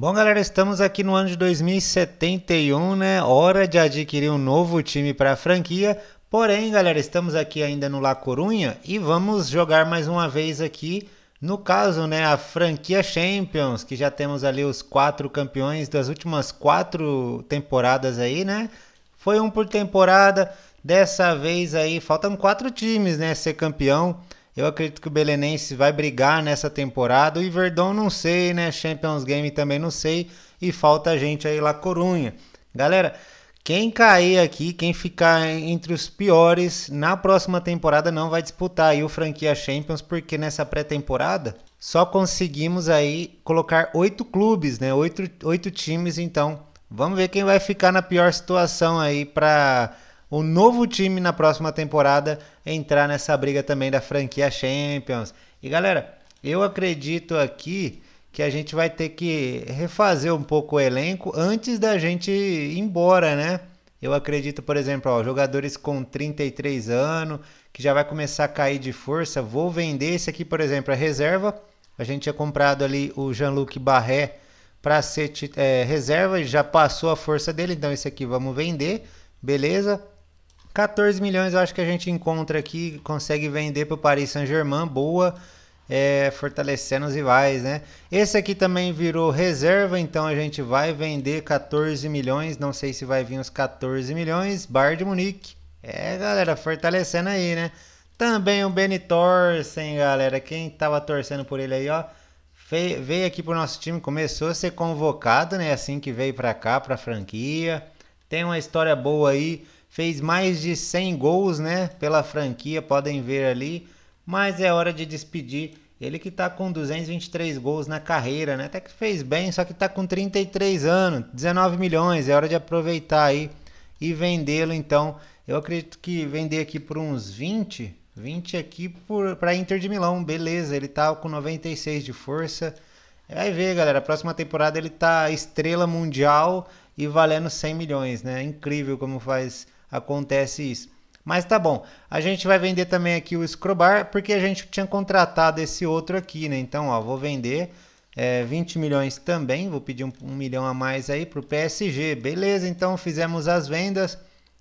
Bom, galera, estamos aqui no ano de 2071, né? Hora de adquirir um novo time para a franquia. Porém, galera, estamos aqui ainda no La Corunha e vamos jogar mais uma vez aqui. No caso, né, a franquia Champions, que já temos ali os quatro campeões das últimas quatro temporadas aí, né? Foi um por temporada. Dessa vez aí, faltam quatro times, né, ser campeão. Eu acredito que o Belenense vai brigar nessa temporada. O Iverdon não sei, né? Champions Game também não sei. E falta a gente aí lá, Corunha. Galera, quem cair aqui, quem ficar entre os piores na próxima temporada não vai disputar aí o franquia Champions, porque nessa pré-temporada só conseguimos aí colocar oito clubes, né? Oito, oito times, então vamos ver quem vai ficar na pior situação aí para um novo time na próxima temporada entrar nessa briga também da franquia Champions. E galera, eu acredito aqui que a gente vai ter que refazer um pouco o elenco antes da gente ir embora, né? Eu acredito, por exemplo, ó, jogadores com 33 anos, que já vai começar a cair de força. Vou vender esse aqui, por exemplo, a reserva. A gente tinha comprado ali o Jean-Luc Barré para ser é, reserva e já passou a força dele. Então, esse aqui vamos vender, beleza? 14 milhões eu acho que a gente encontra aqui, consegue vender para o Paris Saint-Germain, boa, é, fortalecendo os rivais, né? Esse aqui também virou reserva, então a gente vai vender 14 milhões, não sei se vai vir os 14 milhões, Bar de Munique. É, galera, fortalecendo aí, né? Também o Benitorsen, galera, quem tava torcendo por ele aí, ó, veio aqui pro nosso time, começou a ser convocado, né, assim que veio para cá, pra franquia. Tem uma história boa aí, fez mais de 100 gols, né, pela franquia, podem ver ali, mas é hora de despedir ele que está com 223 gols na carreira, né? Até que fez bem, só que está com 33 anos, 19 milhões, é hora de aproveitar aí e vendê-lo então. Eu acredito que vender aqui por uns 20, 20 aqui para Inter de Milão, beleza, ele tá com 96 de força. Vai ver, galera, a próxima temporada ele tá estrela mundial e valendo 100 milhões, né? Incrível como faz acontece isso. Mas tá bom, a gente vai vender também aqui o Scrobar, porque a gente tinha contratado esse outro aqui, né? Então, ó, vou vender é, 20 milhões também, vou pedir um, um milhão a mais aí para o PSG, beleza? Então, fizemos as vendas.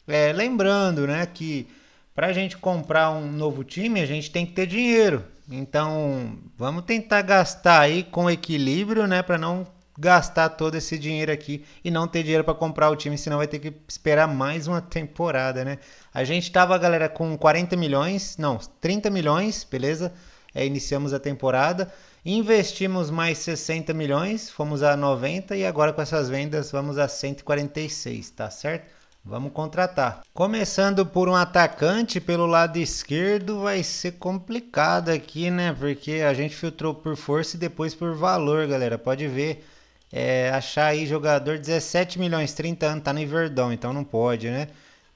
É, lembrando, né, que para a gente comprar um novo time, a gente tem que ter dinheiro. Então, vamos tentar gastar aí com equilíbrio, né, para não gastar todo esse dinheiro aqui e não ter dinheiro para comprar o time, senão vai ter que esperar mais uma temporada, né? A gente tava, galera, com 40 milhões, não, 30 milhões, beleza? É, iniciamos a temporada, investimos mais 60 milhões, fomos a 90 e agora com essas vendas vamos a 146, tá certo? Vamos contratar. Começando por um atacante pelo lado esquerdo, vai ser complicado aqui, né? Porque a gente filtrou por força e depois por valor, galera. Pode ver é, achar aí jogador 17 milhões, 30 anos, tá no Inverdão, então não pode, né?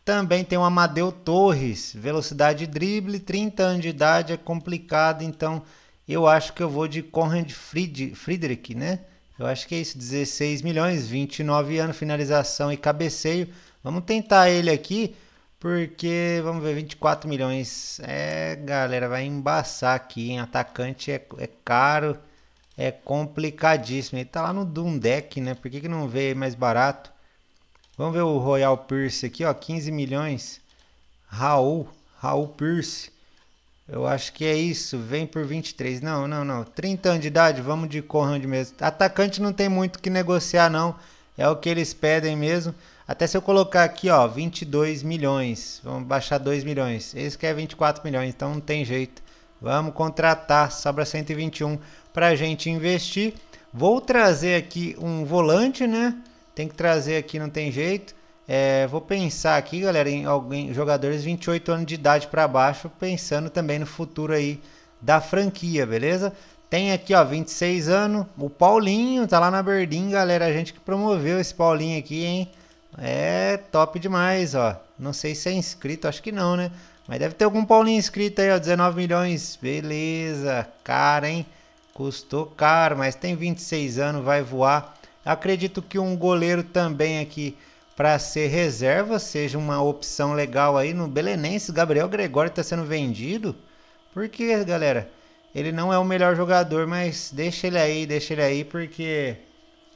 Também tem o Amadeu Torres, velocidade drible, 30 anos de idade, é complicado, então eu acho que eu vou de Conrad Fried, Friedrich, né? Eu acho que é isso, 16 milhões, 29 anos, finalização e cabeceio. Vamos tentar ele aqui, porque, vamos ver, 24 milhões. É, galera, vai embaçar aqui, hein? Atacante é, é caro é complicadíssimo. Ele tá lá no Doom Deck, né? Por que, que não veio mais barato? Vamos ver o Royal Pierce aqui, ó. 15 milhões. Raul. Raul Pierce. Eu acho que é isso. Vem por 23. Não, não, não. 30 anos de idade, vamos de Corrand mesmo. Atacante não tem muito que negociar, não. É o que eles pedem mesmo. Até se eu colocar aqui, ó, 22 milhões. Vamos baixar 2 milhões. Esse quer 24 milhões, então não tem jeito. Vamos contratar Sabra 121 para a gente investir. Vou trazer aqui um volante, né? Tem que trazer aqui, não tem jeito. É, vou pensar aqui, galera, em alguém, jogadores 28 anos de idade para baixo, pensando também no futuro aí da franquia, beleza? Tem aqui, ó, 26 anos, o Paulinho, tá lá na Berlim, galera, a gente que promoveu esse Paulinho aqui, hein? É top demais, ó. Não sei se é inscrito, acho que não, né? Mas deve ter algum Paulinho inscrito aí, ó. 19 milhões. Beleza. Cara, hein? Custou caro, mas tem 26 anos, vai voar. Acredito que um goleiro também aqui para ser reserva seja uma opção legal aí no Belenense. Gabriel Gregório está sendo vendido. Por quê, galera? Ele não é o melhor jogador, mas deixa ele aí, deixa ele aí, porque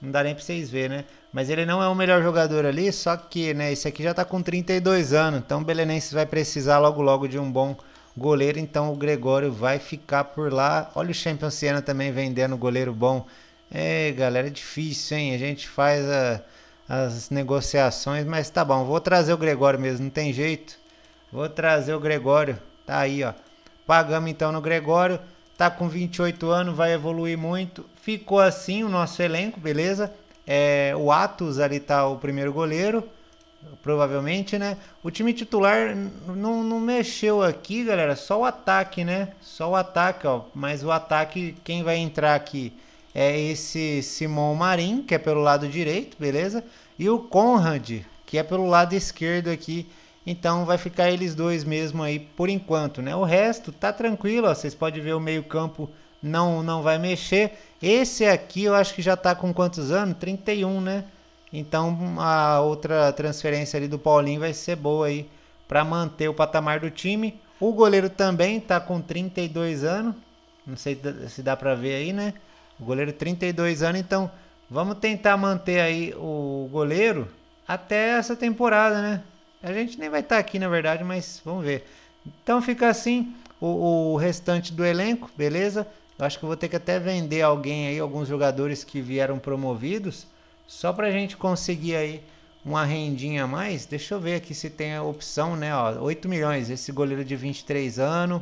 não dá nem para vocês verem, né? Mas ele não é o melhor jogador ali, só que né, esse aqui já está com 32 anos, então o Belenenses vai precisar logo logo de um bom goleiro, então o Gregório vai ficar por lá. Olha o Champion Siena também vendendo goleiro bom. É, galera, é difícil, hein? A gente faz a, as negociações, mas tá bom. Vou trazer o Gregório mesmo, não tem jeito. Vou trazer o Gregório, tá aí, ó. Pagamos então no Gregório, tá com 28 anos, vai evoluir muito. Ficou assim o nosso elenco, beleza? É, o Atos ali tá o primeiro goleiro, provavelmente, né? O time titular não, não mexeu aqui, galera. Só o ataque, né? Só o ataque, ó. Mas o ataque, quem vai entrar aqui é esse Simão Marim, que é pelo lado direito, beleza? E o Conrad, que é pelo lado esquerdo aqui. Então vai ficar eles dois mesmo aí por enquanto, né? O resto tá tranquilo, ó. Vocês podem ver o meio-campo não, não vai mexer. Esse aqui eu acho que já está com quantos anos? 31, né? Então a outra transferência ali do Paulinho vai ser boa aí para manter o patamar do time. O goleiro também está com 32 anos. Não sei se dá para ver aí, né? O goleiro 32 anos, então vamos tentar manter aí o goleiro até essa temporada, né? A gente nem vai estar tá aqui na verdade, mas vamos ver. Então fica assim o, o restante do elenco, beleza? Eu acho que eu vou ter que até vender alguém aí, alguns jogadores que vieram promovidos, só pra gente conseguir aí uma rendinha a mais. Deixa eu ver aqui se tem a opção, né? Ó, 8 milhões, esse goleiro de 23 anos.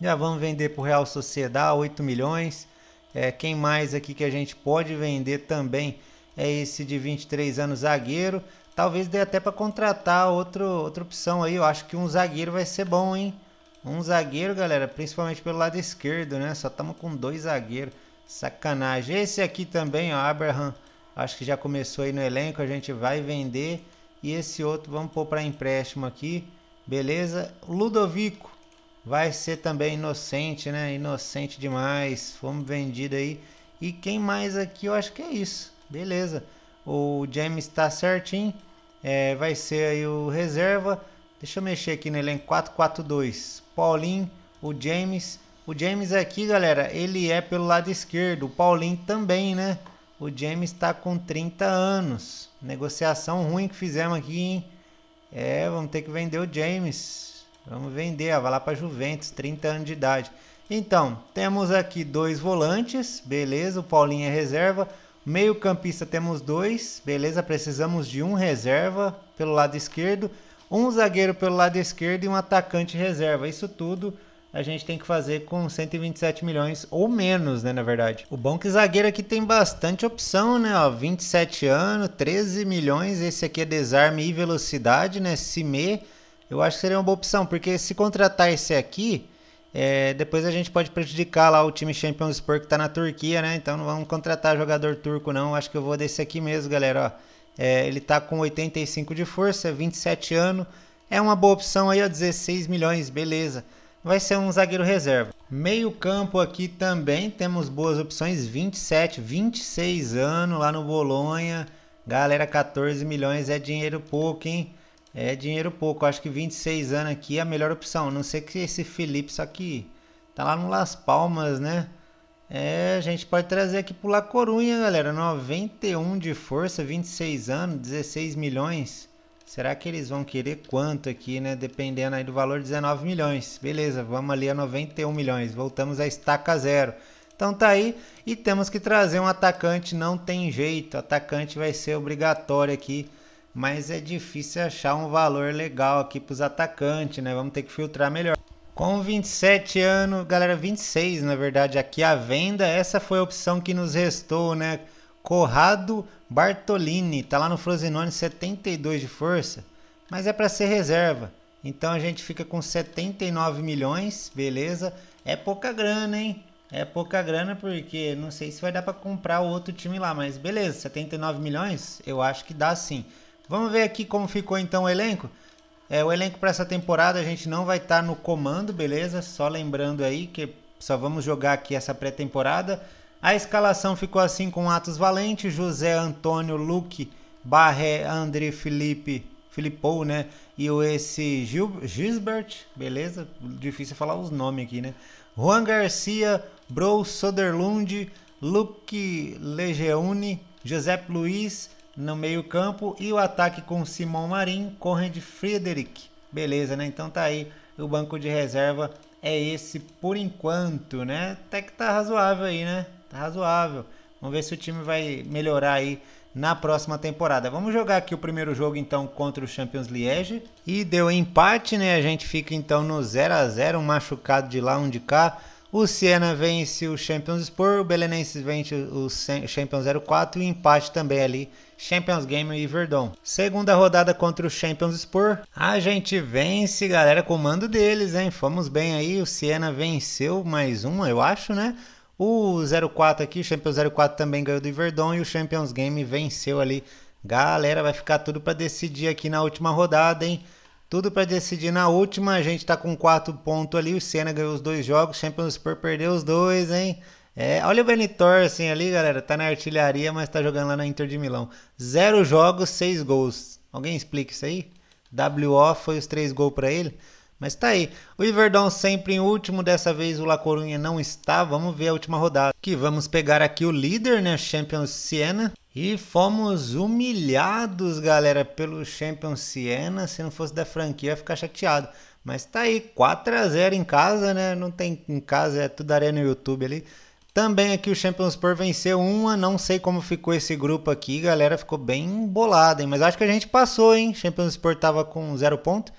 Já vamos vender pro Real Sociedade, 8 milhões. É, quem mais aqui que a gente pode vender também é esse de 23 anos zagueiro. Talvez dê até para contratar outro, outra opção aí. Eu acho que um zagueiro vai ser bom, hein? Um zagueiro, galera, principalmente pelo lado esquerdo, né? Só estamos com dois zagueiros. Sacanagem. Esse aqui também, ó, Abraham. Acho que já começou aí no elenco, a gente vai vender. E esse outro vamos pôr para empréstimo aqui. Beleza? Ludovico vai ser também inocente, né? Inocente demais. Fomos vendido aí. E quem mais aqui? Eu acho que é isso. Beleza. O James está certinho. É, vai ser aí o reserva. Deixa eu mexer aqui no elenco 442. Paulinho, o James. O James aqui, galera, ele é pelo lado esquerdo. O Paulinho também, né? O James está com 30 anos. Negociação ruim que fizemos aqui, hein? É, vamos ter que vender o James. Vamos vender, ó, vai lá para Juventus, 30 anos de idade. Então, temos aqui dois volantes, beleza, o Paulinho é reserva. Meio campista temos dois, beleza, precisamos de um reserva pelo lado esquerdo um zagueiro pelo lado esquerdo e um atacante reserva. Isso tudo a gente tem que fazer com 127 milhões ou menos, né, na verdade. O bom é que zagueiro aqui tem bastante opção, né, ó, 27 anos, 13 milhões, esse aqui é desarme e velocidade, né, Cime, eu acho que seria uma boa opção, porque se contratar esse aqui, é, depois a gente pode prejudicar lá o time Champions Sport que tá na Turquia, né, então não vamos contratar jogador turco não, acho que eu vou desse aqui mesmo, galera, ó. É, ele está com 85 de força, 27 anos. É uma boa opção aí, ó, 16 milhões, beleza. Vai ser um zagueiro reserva. Meio campo aqui também temos boas opções, 27, 26 anos lá no Bolonha. Galera, 14 milhões é dinheiro pouco, hein? É dinheiro pouco. acho que 26 anos aqui é a melhor opção. A não sei que esse Felipe, só que tá lá no Las Palmas, né? É, a gente pode trazer aqui pro La Corunha, galera. 91 de força, 26 anos, 16 milhões. Será que eles vão querer quanto aqui, né? Dependendo aí do valor, 19 milhões. Beleza, vamos ali a 91 milhões. Voltamos à estaca zero. Então tá aí. E temos que trazer um atacante, não tem jeito. Atacante vai ser obrigatório aqui. Mas é difícil achar um valor legal aqui para os atacantes, né? Vamos ter que filtrar melhor. Com 27 anos, galera, 26 na verdade, aqui a venda, essa foi a opção que nos restou, né? Corrado Bartolini, tá lá no Frosinone 72 de força, mas é para ser reserva. Então a gente fica com 79 milhões, beleza? É pouca grana, hein? É pouca grana porque não sei se vai dar para comprar outro time lá, mas beleza, 79 milhões, eu acho que dá sim. Vamos ver aqui como ficou então o elenco? É, o elenco para essa temporada a gente não vai estar tá no comando, beleza? Só lembrando aí que só vamos jogar aqui essa pré-temporada. A escalação ficou assim com Atos Valente, José Antônio, Luque, Barré, André Felipe, Filipou, né? E o esse Gil, Gisbert, beleza? Difícil falar os nomes aqui, né? Juan Garcia, Bro Soderlund, Luke Legeune, José Luiz, no meio-campo e o ataque com Simão Marim, Conrad Frederic. Beleza, né? Então tá aí o banco de reserva é esse por enquanto, né? Até que tá razoável aí, né? Tá razoável. Vamos ver se o time vai melhorar aí na próxima temporada. Vamos jogar aqui o primeiro jogo então contra o Champions Liège e deu empate, né? A gente fica então no 0 a 0, um machucado de lá, um de cá. O Siena vence o Champions Sport, o Belenenses vence o Champions 04 e empate também ali Champions Game e Verdão. Segunda rodada contra o Champions Sport. A gente vence, galera, comando deles, hein? Fomos bem aí, o Siena venceu mais uma, eu acho, né? O 04 aqui, o Champions 04 também ganhou do Verdão e o Champions Game venceu ali. Galera, vai ficar tudo para decidir aqui na última rodada, hein? Tudo para decidir na última. A gente tá com quatro pontos ali. O Senna ganhou os dois jogos. Champions Super perdeu os dois, hein? É, olha o Benitor assim ali, galera. Tá na artilharia, mas tá jogando lá na Inter de Milão. Zero jogos, seis gols. Alguém explica isso aí? WO foi os três gols para ele. Mas tá aí. O Iverdon sempre em último, dessa vez o La Coruña não está. Vamos ver a última rodada. Que vamos pegar aqui o líder, né? Champions Siena. E fomos humilhados, galera, pelo Champions Siena. Se não fosse da franquia, ia ficar chateado. Mas tá aí, 4 a 0 em casa, né? Não tem em casa, é tudo areia no YouTube ali. Também aqui o Champions Sport venceu uma, não sei como ficou esse grupo aqui, galera, ficou bem bolado. hein? Mas acho que a gente passou, hein? Champions Sport tava com zero ponto,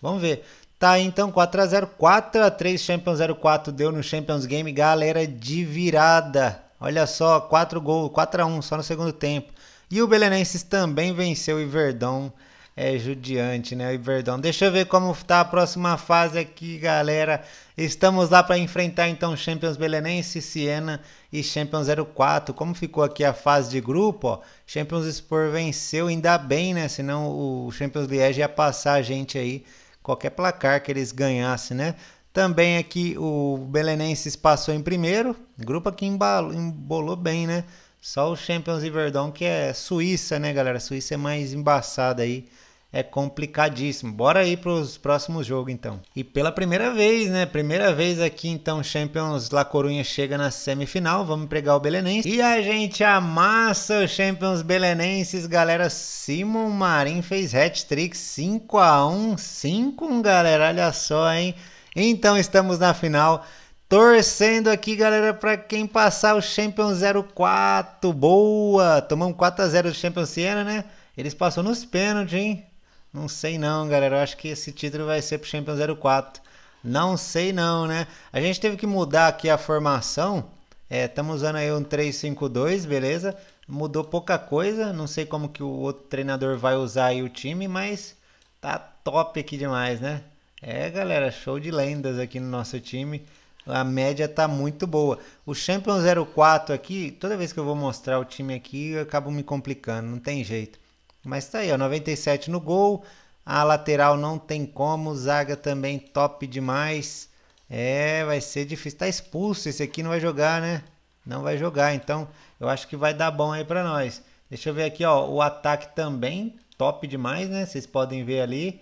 vamos ver. Tá então 4x0, 4x3 Champions 04 deu no Champions Game, galera, de virada. Olha só, 4 gols, 4x1 só no segundo tempo. E o Belenenses também venceu o Iverdão. É judiante, né, o Iverdão? Deixa eu ver como tá a próxima fase aqui, galera. Estamos lá para enfrentar então Champions Belenense, Siena e Champions 04. Como ficou aqui a fase de grupo, ó, Champions Sport venceu, ainda bem, né? Senão o Champions Liège ia passar a gente aí qualquer placar que eles ganhassem, né? Também aqui é o Belenenses passou em primeiro, grupo que embalou, embolou bem, né? Só o Champions e Verdão que é Suíça, né, galera? Suíça é mais embaçada aí é complicadíssimo. Bora aí para os próximos jogos então. E pela primeira vez, né? Primeira vez aqui então Champions La Coruña chega na semifinal. Vamos pegar o Belenense. E a gente amassa o Champions Belenenses, galera. Simon Marim fez hat-trick 5 a 1, 5 galera, olha só, hein? Então estamos na final. Torcendo aqui, galera, para quem passar o Champions 04. Boa! Tomamos 4 x 0 do Champions Siena, né? Eles passaram nos pênaltis, hein? Não sei não, galera. Eu acho que esse título vai ser pro Champions 04. Não sei não, né? A gente teve que mudar aqui a formação. Estamos é, usando aí um 3-5-2, beleza? Mudou pouca coisa. Não sei como que o outro treinador vai usar aí o time, mas tá top aqui demais, né? É, galera, show de lendas aqui no nosso time. A média tá muito boa. O Champion 04 aqui, toda vez que eu vou mostrar o time aqui, eu acabo me complicando, não tem jeito. Mas tá aí, ó, 97 no gol. A lateral não tem como, zaga também top demais. É, vai ser difícil. Tá expulso, esse aqui não vai jogar, né? Não vai jogar, então eu acho que vai dar bom aí para nós. Deixa eu ver aqui, ó, o ataque também top demais, né? Vocês podem ver ali.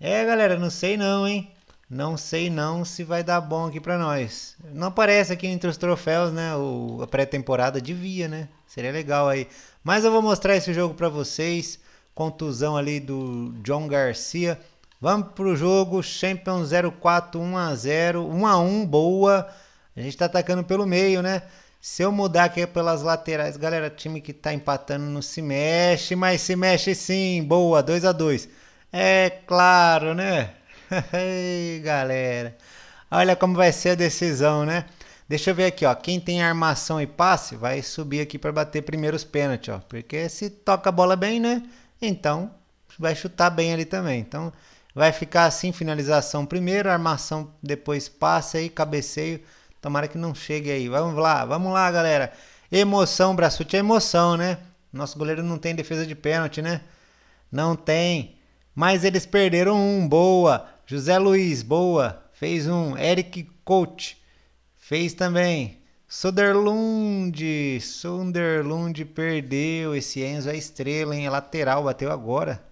É, galera, não sei não, hein? Não sei não se vai dar bom aqui para nós. Não aparece aqui entre os troféus, né? O, a pré-temporada devia, né? Seria legal aí. Mas eu vou mostrar esse jogo para vocês. Contusão ali do John Garcia. Vamos pro jogo. Champions 04 1x0. 1x1, boa. A gente tá atacando pelo meio, né? Se eu mudar aqui pelas laterais, galera, time que tá empatando não se mexe, mas se mexe sim. Boa, 2 a 2 É claro, né? Ei, galera. Olha como vai ser a decisão, né? Deixa eu ver aqui, ó. Quem tem armação e passe vai subir aqui para bater primeiro os pênaltis, ó. Porque se toca a bola bem, né? Então vai chutar bem ali também. Então vai ficar assim: finalização primeiro, armação depois passe aí, cabeceio. Tomara que não chegue aí. Vamos lá, vamos lá, galera. Emoção, Braçute é emoção, né? Nosso goleiro não tem defesa de pênalti, né? Não tem. Mas eles perderam um, boa. José Luiz, boa. Fez um. Eric Coach, fez também. Soderlund, Soderlund perdeu. Esse Enzo é estrela, hein? É lateral, bateu agora.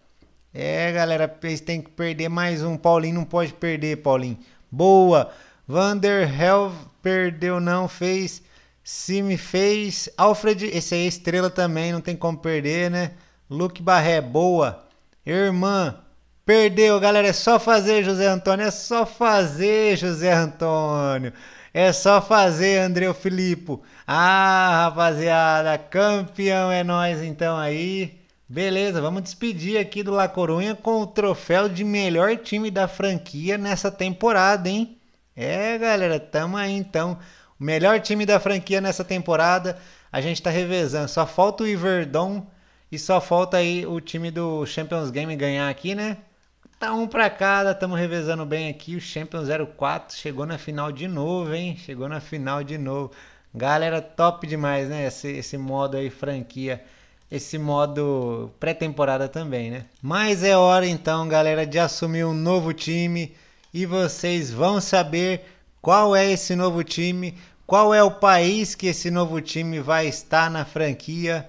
É, galera, tem que perder mais um. Paulinho não pode perder, Paulinho. Boa. Vander Hel perdeu, não fez. Simi fez. Alfred, esse aí é estrela também, não tem como perder, né? Luke Barré, boa. Irmã, Perdeu, galera. É só fazer, José Antônio. É só fazer, José Antônio. É só fazer, Andreu Filippo. Ah, rapaziada, campeão é nós então aí. Beleza, vamos despedir aqui do La Corunha com o troféu de melhor time da franquia nessa temporada, hein? É, galera, tamo aí então. O melhor time da franquia nessa temporada. A gente tá revezando. Só falta o Iverdon e só falta aí o time do Champions Game ganhar aqui, né? Tá um para cada, estamos revezando bem aqui. O Champion 04 chegou na final de novo, hein? Chegou na final de novo. Galera, top demais, né? Esse, esse modo aí, franquia. Esse modo pré-temporada também, né? Mas é hora então, galera, de assumir um novo time. E vocês vão saber qual é esse novo time, qual é o país que esse novo time vai estar na franquia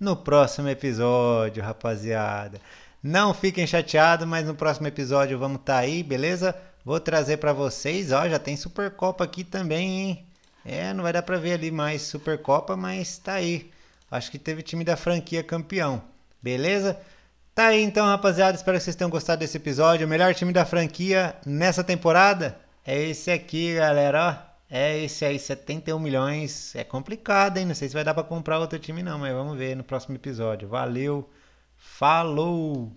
no próximo episódio, rapaziada. Não fiquem chateados, mas no próximo episódio vamos estar tá aí, beleza? Vou trazer para vocês, ó, já tem Supercopa aqui também, hein? É, não vai dar para ver ali mais Supercopa, mas tá aí. Acho que teve time da franquia campeão, beleza? Tá aí então, rapaziada, espero que vocês tenham gostado desse episódio. O melhor time da franquia nessa temporada é esse aqui, galera, ó. É esse aí, 71 milhões. É complicado, hein? Não sei se vai dar para comprar outro time não, mas vamos ver no próximo episódio. Valeu. Falou!